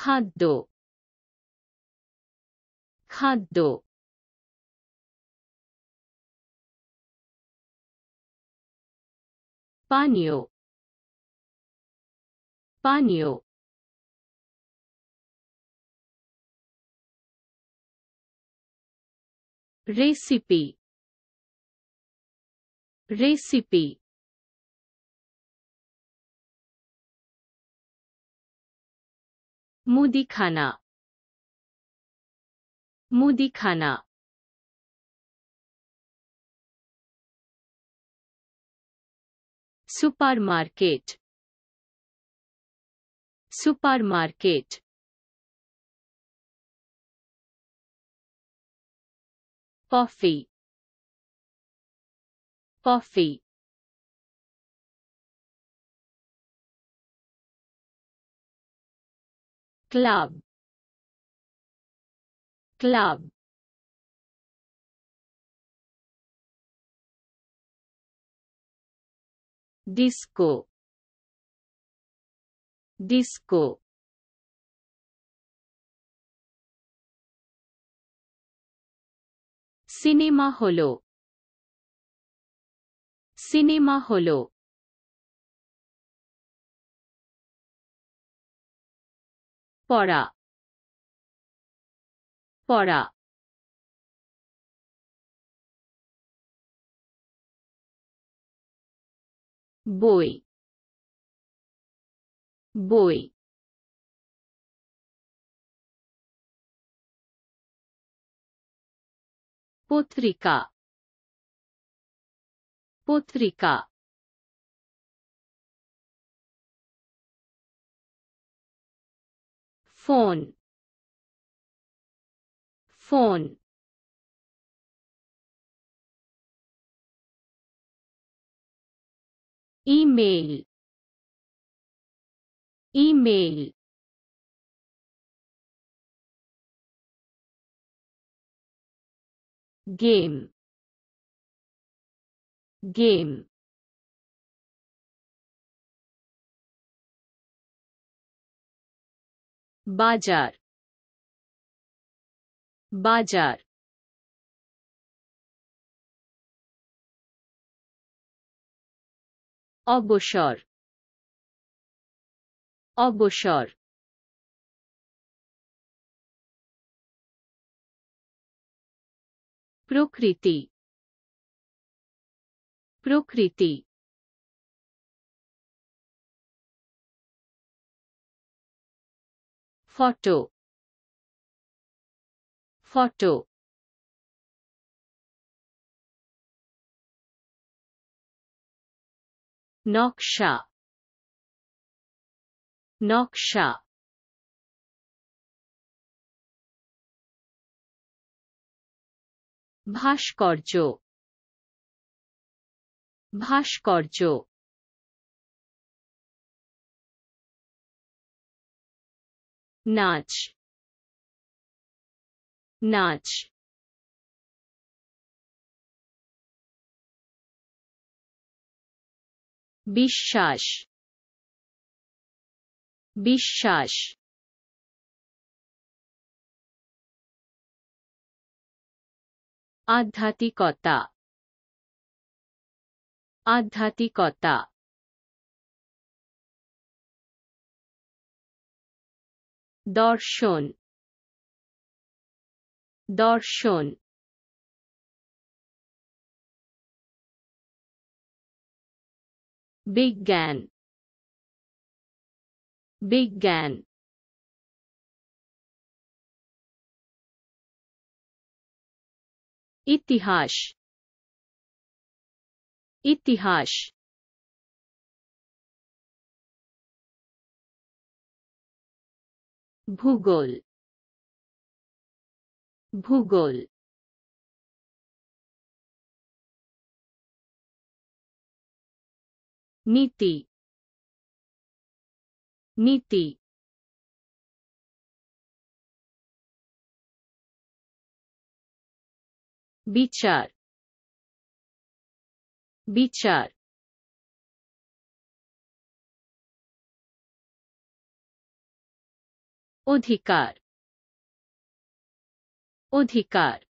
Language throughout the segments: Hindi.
খাদ্য খাদ্য পানীয় পানীয় recipe recipe मोदी खाना मोदी खाना supermarket supermarket coffee coffee club club disco disco cinema Hollow. cinema Hollow. पड़ा पड़ा बोई बोई पुत्रिका पुत्रिका phone phone email email game game बाजार बाजार অবসর অবসর প্রকৃতি প্রকৃতি photo photo নকশা নকশা ভাস্কর্য ভাস্কর্য নাচ নাচ বিশ্বাস বিশ্বাস আধ্যাত্মিকতা আধ্যাত্মিকতা দর্শন দর্শন বিজ্ঞান বিজ্ঞান ইতিহাস ইতিহাস भूगोल भूगोल नीति नीति विचार विचार अधिकार अधिकार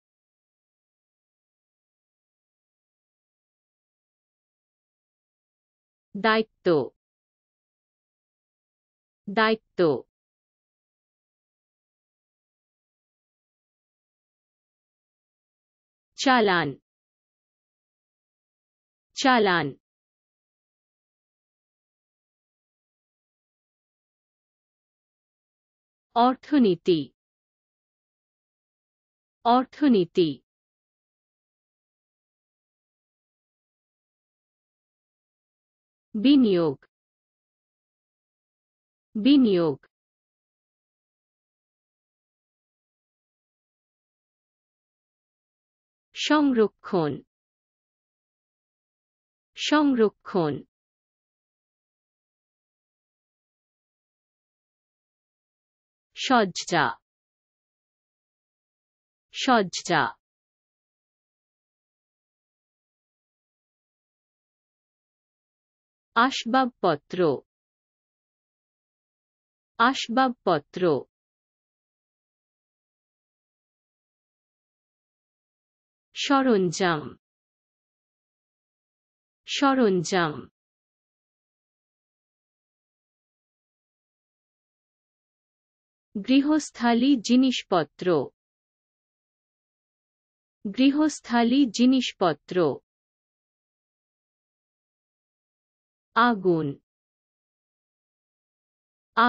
दायित्व दायित्व चालान चालान অর্থনীতি অর্থনীতি বিনিয়োগ বিনিয়োগ সংরক্ষণ সংরক্ষণ সজ্জা সজ্জা আসবাবপত্র আসবাবপত্র সরঞ্জাম সরঞ্জাম গৃহস্থালী জিনিসপত্র গৃহস্থালী জিনিসপত্র আগুন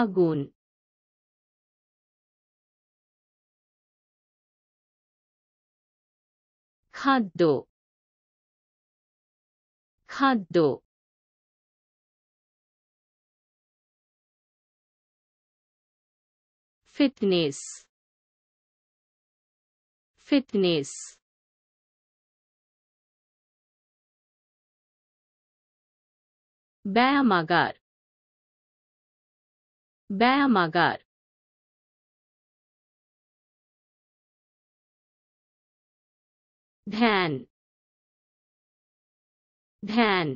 আগুন খাদ্য খাদ্য फिटनेस फिटनेस व्यायामागार व्यायामागार ध्यान ध्यान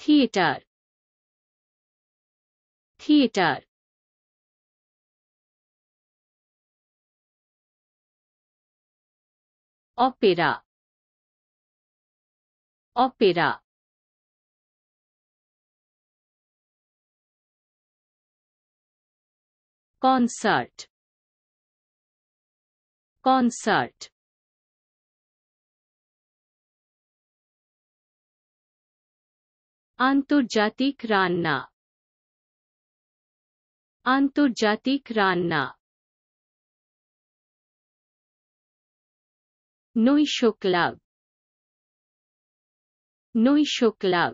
theater theater opera opera concert concert আন্তর্জাতিক রান্না আন্তর্জাতিক রান্না নৈশ ক্লাব নৈশ ক্লাব